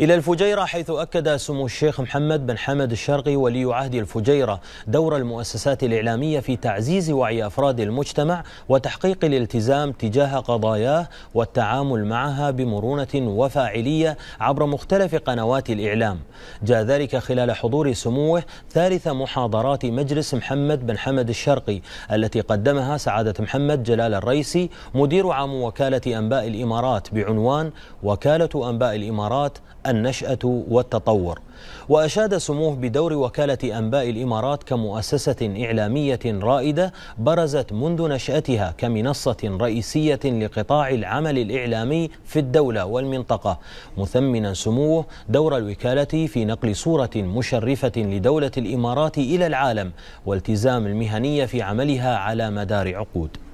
إلى الفجيرة حيث أكد سمو الشيخ محمد بن حمد الشرقي ولي عهد الفجيرة دور المؤسسات الإعلامية في تعزيز وعي أفراد المجتمع وتحقيق الالتزام تجاه قضاياه والتعامل معها بمرونة وفاعلية عبر مختلف قنوات الإعلام جاء ذلك خلال حضور سموه ثالث محاضرات مجلس محمد بن حمد الشرقي التي قدمها سعادة محمد جلال الريسي مدير عام وكالة أنباء الإمارات بعنوان وكالة أنباء الإمارات النشأة والتطور وأشاد سموه بدور وكالة أنباء الإمارات كمؤسسة إعلامية رائدة برزت منذ نشأتها كمنصة رئيسية لقطاع العمل الإعلامي في الدولة والمنطقة مثمنا سموه دور الوكالة في نقل صورة مشرفة لدولة الإمارات إلى العالم والتزام المهنية في عملها على مدار عقود